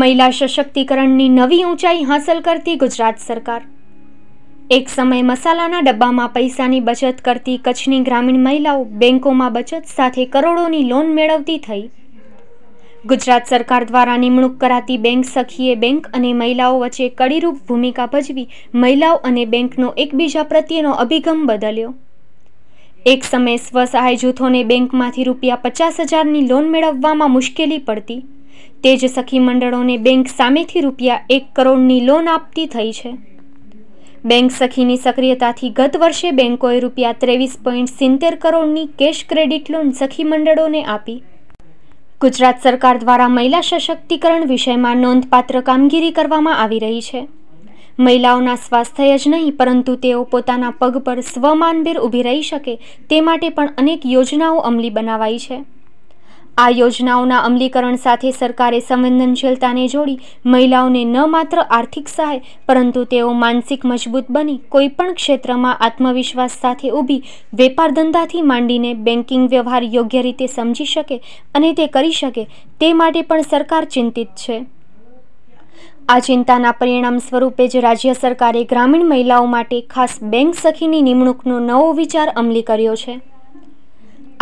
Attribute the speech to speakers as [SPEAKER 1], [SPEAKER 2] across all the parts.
[SPEAKER 1] મહિલા સશક્તિકરણની નવી ઊંચાઈ હાંસલ કરતી ગુજરાત સરકાર એક સમય મસાલાના ડબ્બામાં પૈસાની બચત કરતી કચ્છની ગ્રામીણ મહિલાઓ બેન્કોમાં બચત સાથે કરોડોની લોન મેળવતી થઈ ગુજરાત સરકાર દ્વારા નિમણૂક કરાતી બેંક સખીએ બેંક અને મહિલાઓ વચ્ચે કડીરૂપ ભૂમિકા ભજવી મહિલાઓ અને બેંકનો એકબીજા પ્રત્યેનો અભિગમ બદલ્યો એક સમયે સ્વસહાય જૂથોને બેંકમાંથી રૂપિયા પચાસ હજારની લોન મેળવવામાં મુશ્કેલી પડતી તે જ સખી મંડળોને બેંક સામેથી રૂપિયા એક કરોડની લોન આપતી થઈ છે બેંક સખીની સક્રિયતાથી ગત વર્ષે બેંકોએ રૂપિયા ત્રેવીસ પોઈન્ટ સિત્તેર કરોડની કેશ ક્રેડિટ લોન સખી મંડળોને આપી ગુજરાત સરકાર દ્વારા મહિલા સશક્તિકરણ વિષયમાં નોંધપાત્ર કામગીરી કરવામાં આવી રહી છે મહિલાઓના સ્વાસ્થ્ય જ નહીં પરંતુ તેઓ પોતાના પગ પર સ્વમાનભેર ઊભી રહી શકે તે માટે પણ અનેક યોજનાઓ અમલી બનાવાઈ છે આ યોજનાઓના અમલીકરણ સાથે સરકારે સંવેદનશીલતાને જોડી મહિલાઓને ન માત્ર આર્થિક સહાય પરંતુ તેઓ માનસિક મજબૂત બની કોઈપણ ક્ષેત્રમાં આત્મવિશ્વાસ સાથે ઊભી વેપાર ધંધાથી માંડીને બેન્કિંગ વ્યવહાર યોગ્ય રીતે સમજી શકે અને તે કરી શકે તે માટે પણ સરકાર ચિંતિત છે આ ચિંતાના પરિણામ સ્વરૂપે જ રાજ્ય સરકારે ગ્રામીણ મહિલાઓ માટે ખાસ બેંક સખીની નિમણૂકનો નવો વિચાર અમલી કર્યો છે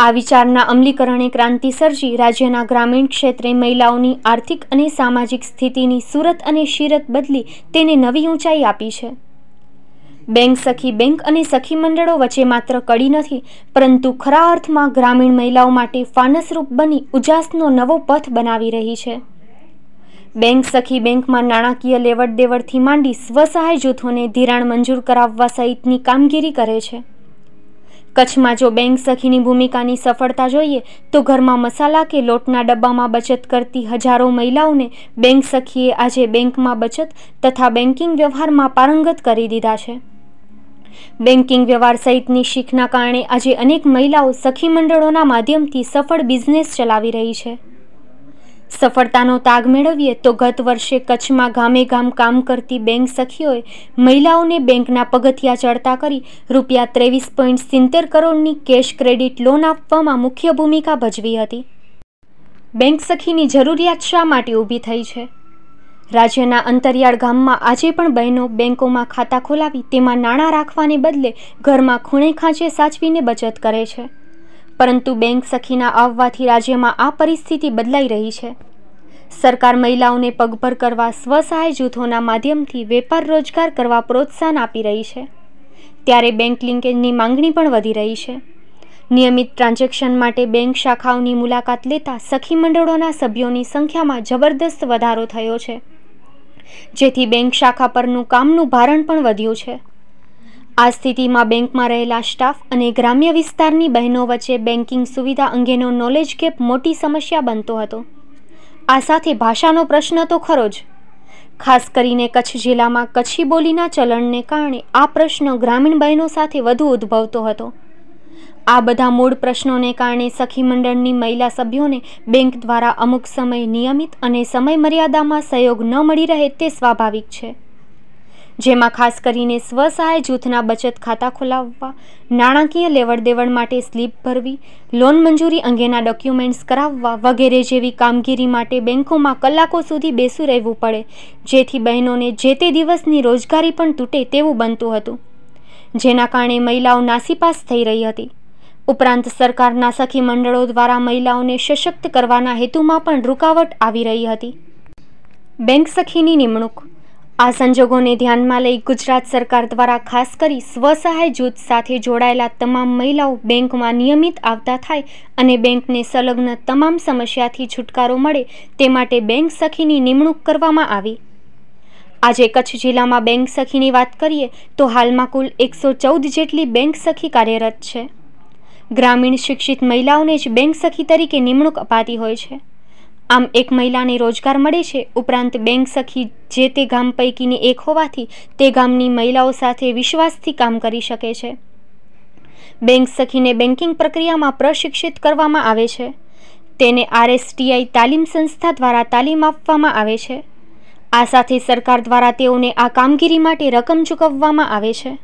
[SPEAKER 1] આ વિચારના અમલીકરણે ક્રાંતિ સર્જી રાજ્યના ગ્રામીણ ક્ષેત્રે મહિલાઓની આર્થિક અને સામાજિક સ્થિતિની સુરત અને શિરત બદલી તેને નવી ઊંચાઈ આપી છે બેંક સખી બેંક અને સખી મંડળો વચ્ચે માત્ર કડી નથી પરંતુ ખરા અર્થમાં ગ્રામીણ મહિલાઓ માટે ફાનસરૂપ બની ઉજાસનો નવો પથ બનાવી રહી છે બેંક સખી બેંકમાં નાણાકીય લેવડ દેવડથી માંડી સ્વસહાય જૂથોને ધિરાણ મંજૂર કરાવવા સહિતની કામગીરી કરે છે કચ્છમાં જો બેંક સખીની ભૂમિકાની સફળતા જોઈએ તો ઘરમાં મસાલા કે લોટના ડબ્બામાં બચત કરતી હજારો મહિલાઓને બેંક સખીએ આજે બેંકમાં બચત તથા બેન્કિંગ વ્યવહારમાં પારંગત કરી દીધા છે બેન્કિંગ વ્યવહાર સહિતની શીખના કારણે આજે અનેક મહિલાઓ સખી મંડળોના માધ્યમથી સફળ બિઝનેસ ચલાવી રહી છે સફળતાનો તાગ મેળવીએ તો ગત વર્ષે કચ્છમાં ગામે ગામ કામ કરતી બેંક સખીઓએ મહિલાઓને બેંકના પગથિયા ચડતા કરી રૂપિયા ત્રેવીસ પોઈન્ટ સિત્તેર કરોડની કેશ ક્રેડિટ લોન આપવામાં મુખ્ય ભૂમિકા ભજવી હતી બેંક સખીની જરૂરિયાત શા માટે ઊભી થઈ છે રાજ્યના અંતરિયાળ ગામમાં આજે પણ બહેનો બેંકોમાં ખાતા ખોલાવી તેમાં નાણાં રાખવાને બદલે ઘરમાં ખૂણે ખાંચે સાચવીને બચત કરે છે પરંતુ બેંક સખીના આવવાથી રાજ્યમાં આ પરિસ્થિતિ બદલાઈ રહી છે સરકાર મહિલાઓને પગભર કરવા સ્વસહાય જૂથોના માધ્યમથી વેપાર રોજગાર કરવા પ્રોત્સાહન આપી રહી છે ત્યારે બેંક લિંકેજની માંગણી પણ વધી રહી છે નિયમિત ટ્રાન્ઝેક્શન માટે બેંક શાખાઓની મુલાકાત લેતા સખી મંડળોના સભ્યોની સંખ્યામાં જબરદસ્ત વધારો થયો છે જેથી બેંક શાખા પરનું કામનું ભારણ પણ વધ્યું છે આ સ્થિતિમાં બેંકમાં રહેલા સ્ટાફ અને ગ્રામ્ય વિસ્તારની બહેનો વચ્ચે બેન્કિંગ સુવિધા અંગેનો નોલેજ ગેપ મોટી સમસ્યા બનતો હતો આ સાથે ભાષાનો પ્રશ્ન તો ખરો જ ખાસ કરીને કચ્છ જિલ્લામાં કચ્છી બોલીના ચલણને કારણે આ પ્રશ્ન ગ્રામીણ બહેનો સાથે વધુ ઉદ્ભવતો હતો આ બધા મૂળ પ્રશ્નોને કારણે સખી મંડળની મહિલા સભ્યોને બેંક દ્વારા અમુક સમય નિયમિત અને સમય મર્યાદામાં સહયોગ ન મળી રહે તે સ્વાભાવિક છે જેમાં ખાસ કરીને સ્વસહાય જૂથના બચત ખાતા ખોલાવવા નાણાકીય લેવડ દેવડ માટે સ્લીપ ભરવી લોન મંજૂરી અંગેના ડોક્યુમેન્ટ્સ કરાવવા વગેરે જેવી કામગીરી માટે બેન્કોમાં કલાકો સુધી બેસું રહેવું પડે જેથી બહેનોને જે તે દિવસની રોજગારી પણ તૂટે તેવું બનતું હતું જેના કારણે મહિલાઓ નાસીપાસ થઈ રહી હતી ઉપરાંત સરકારના સખી મંડળો દ્વારા મહિલાઓને સશક્ત કરવાના હેતુમાં પણ રૂકાવટ આવી રહી હતી બેંક સખીની નિમણૂક આ સંજોગોને ધ્યાનમાં લઈ ગુજરાત સરકાર દ્વારા ખાસ કરી સ્વસહાય જૂથ સાથે જોડાયેલા તમામ મહિલાઓ બેંકમાં નિયમિત આવતા થાય અને બેંકને સંલગ્ન તમામ સમસ્યાથી છુટકારો મળે તે માટે બેંક સખીની નિમણૂક કરવામાં આવી આજે કચ્છ જિલ્લામાં બેંક સખીની વાત કરીએ તો હાલમાં કુલ એકસો ચૌદ જેટલી બેંક સખી કાર્યરત છે ગ્રામીણ શિક્ષિત મહિલાઓને જ બેંક સખી તરીકે નિમણૂક અપાતી હોય છે આમ એક મહિલાને રોજગાર મળે છે ઉપરાંત બેંક સખી જે તે ગામ પૈકીની એક હોવાથી તે ગામની મહિલાઓ સાથે વિશ્વાસથી કામ કરી શકે છે બેંક સખીને બેન્કિંગ પ્રક્રિયામાં પ્રશિક્ષિત કરવામાં આવે છે તેને આરએસટીઆઈ તાલીમ સંસ્થા દ્વારા તાલીમ આપવામાં આવે છે આ સાથે સરકાર દ્વારા તેઓને આ કામગીરી માટે રકમ ચૂકવવામાં આવે છે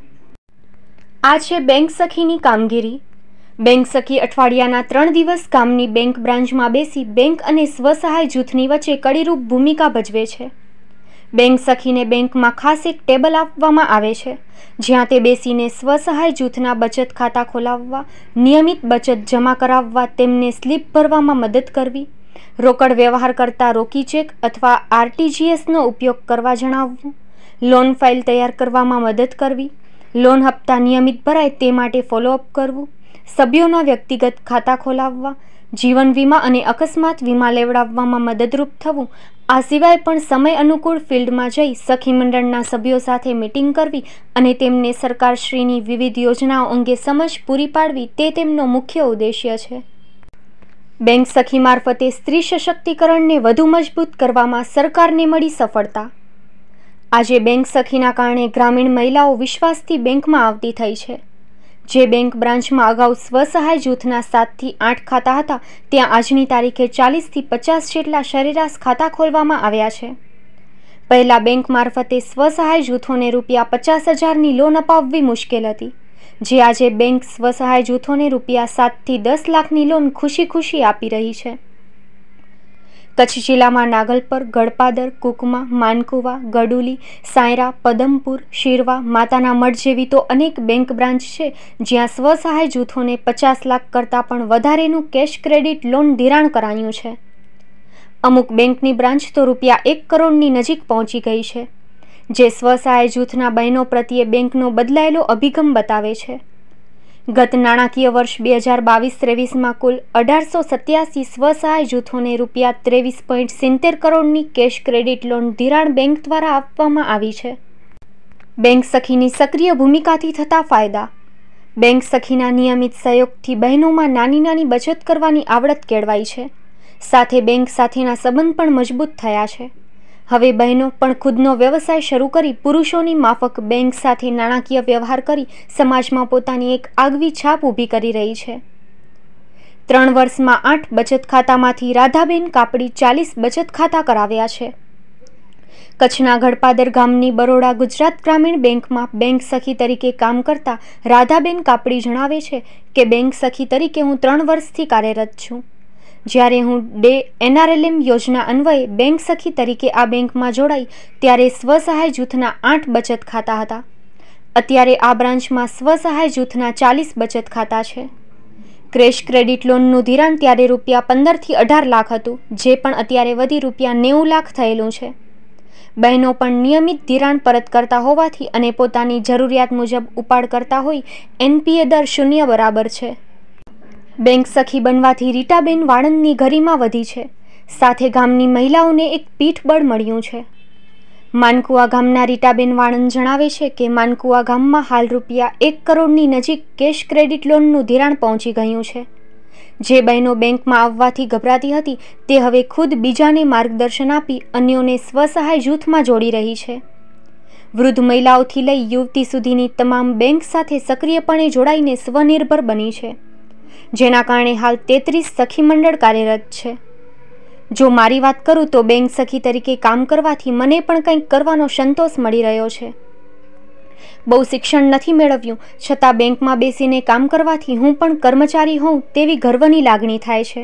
[SPEAKER 1] આ છે બેંક સખીની કામગીરી બેંક સખી અઠવાડિયાના ત્રણ દિવસ ગામની બેંક બ્રાન્ચમાં બેસી બેંક અને સ્વસહાય જૂથની વચ્ચે કડીરૂપ ભૂમિકા ભજવે છે બેંક સખીને બેંકમાં ખાસ એક ટેબલ આપવામાં આવે છે જ્યાં તે બેસીને સ્વસહાય જૂથના બચત ખાતા ખોલાવવા નિયમિત બચત જમા કરાવવા તેમને સ્લીપ ભરવામાં મદદ કરવી રોકડ વ્યવહાર કરતા રોકી ચેક અથવા આરટીજીએસનો ઉપયોગ કરવા જણાવવું લોન ફાઇલ તૈયાર કરવામાં મદદ કરવી લોન હપ્તા નિયમિત ભરાય તે માટે ફોલોઅપ કરવું સભ્યોના વ્યક્તિગત ખાતા ખોલાવવા જીવન વીમા અને અકસ્માત વીમા લેવડાવવામાં મદદરૂપ થવું આ સિવાય પણ સમય અનુકૂળ ફિલ્ડમાં જઈ સખી મંડળના સભ્યો સાથે મિટિંગ કરવી અને તેમને સરકારશ્રીની વિવિધ યોજનાઓ અંગે સમજ પૂરી પાડવી તે તેમનો મુખ્ય ઉદ્દેશ્ય છે બેંક સખી મારફતે સ્ત્રી સશક્તિકરણને વધુ મજબૂત કરવામાં સરકારને મળી સફળતા આજે બેંક સખીના કારણે ગ્રામીણ મહિલાઓ વિશ્વાસથી બેંકમાં આવતી થઈ છે જે બેંક બ્રાન્ચમાં અગાઉ સ્વસહાય જૂથના સાતથી આઠ ખાતા હતા ત્યાં આજની તારીખે ચાલીસથી પચાસ જેટલા સરેરાશ ખાતા ખોલવામાં આવ્યા છે પહેલાં બેંક મારફતે સ્વસહાય જૂથોને રૂપિયા પચાસ હજારની લોન અપાવવી મુશ્કેલ હતી જે આજે બેંક સ્વસહાય જૂથોને રૂપિયા સાતથી દસ લાખની લોન ખુશી ખુશી આપી રહી છે કચ્છ જિલ્લામાં નાગલપર ગળપાદર કુકમા માનકુવા ગડુલી સાયરા પદમપુર શિરવા માતાના મઠ જેવી તો અનેક બેંક બ્રાન્ચ છે જ્યાં સ્વસહાય જૂથોને પચાસ લાખ કરતાં પણ વધારેનું કેશ ક્રેડિટ લોન ધિરાણ કરાયું છે અમુક બેંકની બ્રાન્ચ તો રૂપિયા એક કરોડની નજીક પહોંચી ગઈ છે જે સ્વસહાય જૂથના બહેનો પ્રત્યે બેંકનો બદલાયેલો અભિગમ બતાવે છે ગત નાણાકીય વર્ષ બે હજાર બાવીસ ત્રેવીસમાં કુલ અઢારસો સત્યાસી સ્વસહાય જૂથોને રૂપિયા ત્રેવીસ પોઈન્ટ સિત્તેર કરોડની કેશ ક્રેડિટ લોન ધિરાણ બેંક દ્વારા આપવામાં આવી છે બેંક સખીની સક્રિય ભૂમિકાથી થતા ફાયદા બેંક સખીના નિયમિત સહયોગથી બહેનોમાં નાની નાની બચત કરવાની આવડત કેળવાઈ છે સાથે બેંક સાથેના સંબંધ પણ મજબૂત થયા છે હવે બહેનો પણ ખુદનો વ્યવસાય શરૂ કરી પુરુષોની માફક બેંક સાથે નાણાકીય વ્યવહાર કરી સમાજમાં પોતાની એક આગવી છાપ ઊભી કરી રહી છે ત્રણ વર્ષમાં આઠ બચત ખાતામાંથી રાધાબેન કાપડી ચાલીસ બચત ખાતા કરાવ્યા છે કચ્છના ગડપાદર ગામની બરોડા ગુજરાત ગ્રામીણ બેંકમાં બેંક સખી તરીકે કામ કરતા રાધાબેન કાપડી જણાવે છે કે બેંક સખી તરીકે હું ત્રણ વર્ષથી કાર્યરત છું જ્યારે હું ડે એનઆરએલએમ યોજના અન્વયે બેંક સખી તરીકે આ બેંકમાં જોડાઈ ત્યારે સ્વસહાય જૂથના આઠ બચત ખાતા હતા અત્યારે આ બ્રાન્ચમાં સ્વસહાય જૂથના ચાલીસ બચત ખાતા છે ક્રેશ ક્રેડિટ લોનનું ધિરાણ ત્યારે રૂપિયા પંદરથી અઢાર લાખ હતું જે પણ અત્યારે વધી રૂપિયા નેવું લાખ થયેલું છે બહેનો પણ નિયમિત ધિરાણ પરત કરતા હોવાથી અને પોતાની જરૂરિયાત મુજબ ઉપાડ કરતા હોય એનપીએ દર શૂન્ય બરાબર છે બેંક સખી બનવાથી રીટાબેન વાણંદની ગરિમા વધી છે સાથે ગામની મહિલાઓને એક પીઠબળ મળ્યું છે માનકુવા ગામના રીટાબેન વાણંદ જણાવે છે કે માનકુવા ગામમાં હાલ રૂપિયા એક કરોડની નજીક કેશ ક્રેડિટ લોનનું ધિરાણ પહોંચી ગયું છે જે બહેનો બેંકમાં આવવાથી ગભરાતી હતી તે હવે ખુદ બીજાને માર્ગદર્શન આપી અન્યોને સ્વસહાય જૂથમાં જોડી રહી છે વૃદ્ધ મહિલાઓથી લઈ યુવતી સુધીની તમામ બેંક સાથે સક્રિયપણે જોડાઈને સ્વનિર્ભર બની છે જેના કારણે હાલ તેત્રીસ સખી મંડળ કાર્યરત છે જો મારી વાત કરું તો બેંક સખી તરીકે કામ કરવાથી મને પણ કંઈક કરવાનો સંતોષ મળી રહ્યો છે બહુ શિક્ષણ નથી મેળવ્યું છતાં બેંકમાં બેસીને કામ કરવાથી હું પણ કર્મચારી હોઉં તેવી ગર્વની લાગણી થાય છે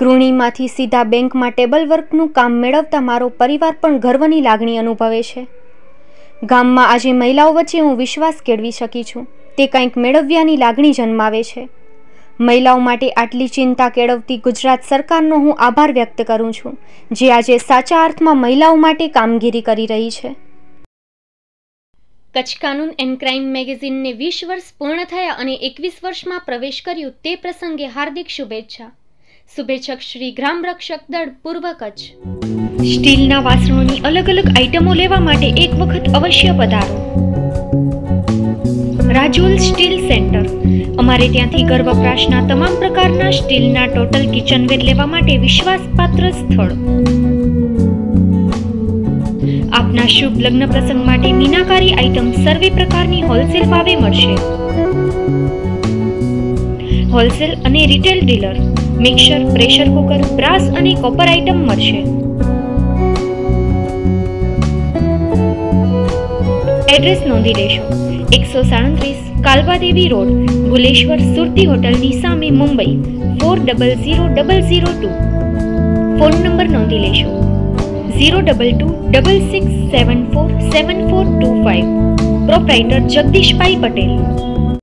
[SPEAKER 1] ગૃહિણીમાંથી સીધા બેંકમાં ટેબલ વર્કનું કામ મેળવતા મારો પરિવાર પણ ગર્વની લાગણી અનુભવે છે ગામમાં આજે મહિલાઓ વચ્ચે હું વિશ્વાસ કેળવી શકી છું તે કંઈક મેળવ્યાની લાગણી જન્માવે છે મહિલાઓ માટે આટલી ચિંતા કેળવતી ગુજરાત સરકારનો હું આભાર વ્યક્ત કરું છું જે આજે સાચા અર્થમાં મહિલાઓ માટે કામગીરી કરી રહી છે કચ્છ કાનૂન એન્ડ ક્રાઇમ મેગેઝિનને વીસ વર્ષ પૂર્ણ થયા અને એકવીસ વર્ષમાં પ્રવેશ કર્યું તે પ્રસંગે હાર્દિક શુભેચ્છા શુભેચ્છક શ્રી ગ્રામ રક્ષક દળ પૂર્વ કચ્છ સ્ટીલના વાસણોની અલગ અલગ આઇટમો લેવા માટે એક વખત અવશ્ય પધારો રાજુલ સ્ટીલ સેન્ટર અમારે ત્યાંથી ઘર વપરાશના તમામ પ્રકારના સ્ટીલના ટોટલ કિચનવેર લેવા માટે વિશ્વાસપાત્ર સ્થળ આપના શુભ લગ્ન પ્રસંગ માટે મીનાકારી આઇટમ સર્વે પ્રકારની હોલસેલ ભાવે મળશે હોલસેલ અને retail dealer mixer pressure cooker brass અને કોપર આઇટમ મળશે એડ્રેસ નોંધી લેશો એકસો સાડત્રીસ કાલવાદેવી રોડ ભુલેશ્વર સુરતી હોટલની સામે Mumbai four double zero double zero two phone number નોંધી લેશો zero double two double six seven four seven four two five proprietor Jagdishbhai Patel